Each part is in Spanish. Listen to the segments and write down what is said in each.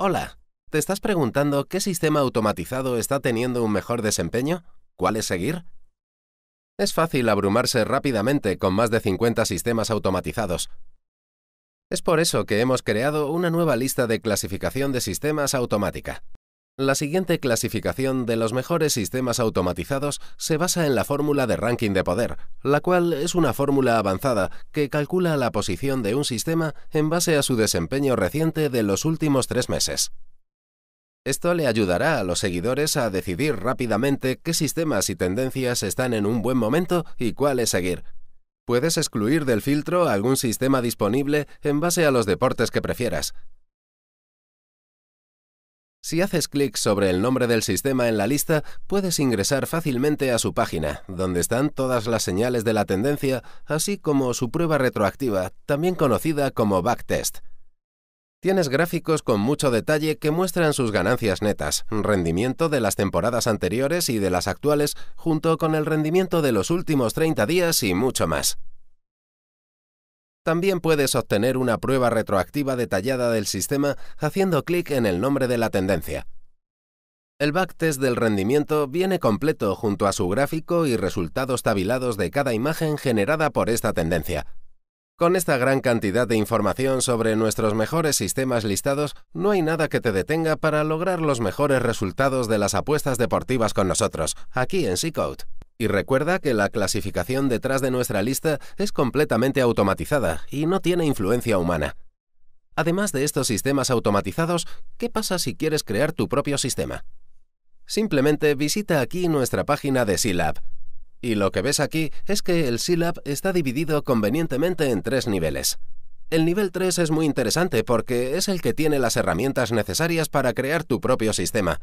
Hola, ¿te estás preguntando qué sistema automatizado está teniendo un mejor desempeño? ¿Cuál es seguir? Es fácil abrumarse rápidamente con más de 50 sistemas automatizados. Es por eso que hemos creado una nueva lista de clasificación de sistemas automática. La siguiente clasificación de los mejores sistemas automatizados se basa en la fórmula de ranking de poder, la cual es una fórmula avanzada que calcula la posición de un sistema en base a su desempeño reciente de los últimos tres meses. Esto le ayudará a los seguidores a decidir rápidamente qué sistemas y tendencias están en un buen momento y cuáles seguir. Puedes excluir del filtro algún sistema disponible en base a los deportes que prefieras, si haces clic sobre el nombre del sistema en la lista, puedes ingresar fácilmente a su página, donde están todas las señales de la tendencia, así como su prueba retroactiva, también conocida como backtest. Tienes gráficos con mucho detalle que muestran sus ganancias netas, rendimiento de las temporadas anteriores y de las actuales, junto con el rendimiento de los últimos 30 días y mucho más. También puedes obtener una prueba retroactiva detallada del sistema haciendo clic en el nombre de la tendencia. El backtest del rendimiento viene completo junto a su gráfico y resultados tabilados de cada imagen generada por esta tendencia. Con esta gran cantidad de información sobre nuestros mejores sistemas listados, no hay nada que te detenga para lograr los mejores resultados de las apuestas deportivas con nosotros, aquí en Seacode. Y recuerda que la clasificación detrás de nuestra lista es completamente automatizada y no tiene influencia humana. Además de estos sistemas automatizados, ¿qué pasa si quieres crear tu propio sistema? Simplemente visita aquí nuestra página de SILAB. Y lo que ves aquí es que el SILAB está dividido convenientemente en tres niveles. El nivel 3 es muy interesante porque es el que tiene las herramientas necesarias para crear tu propio sistema.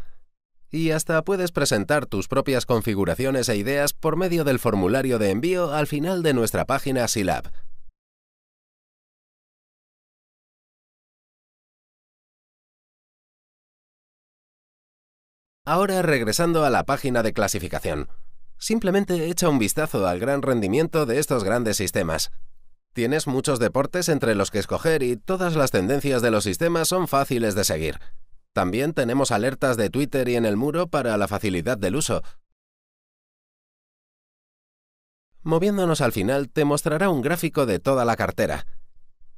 Y hasta puedes presentar tus propias configuraciones e ideas por medio del formulario de envío al final de nuestra página SILAB. Ahora regresando a la página de clasificación. Simplemente echa un vistazo al gran rendimiento de estos grandes sistemas. Tienes muchos deportes entre los que escoger y todas las tendencias de los sistemas son fáciles de seguir. También tenemos alertas de Twitter y en el muro para la facilidad del uso. Moviéndonos al final, te mostrará un gráfico de toda la cartera.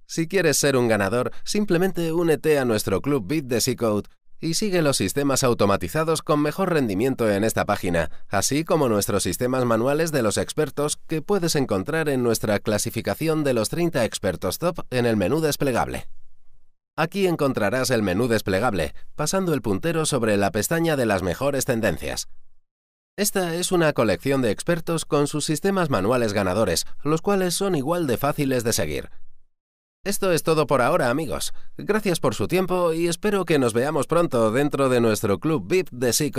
Si quieres ser un ganador, simplemente únete a nuestro club Bit de c y sigue los sistemas automatizados con mejor rendimiento en esta página, así como nuestros sistemas manuales de los expertos que puedes encontrar en nuestra clasificación de los 30 expertos top en el menú desplegable. Aquí encontrarás el menú desplegable, pasando el puntero sobre la pestaña de las mejores tendencias. Esta es una colección de expertos con sus sistemas manuales ganadores, los cuales son igual de fáciles de seguir. Esto es todo por ahora, amigos. Gracias por su tiempo y espero que nos veamos pronto dentro de nuestro club VIP de c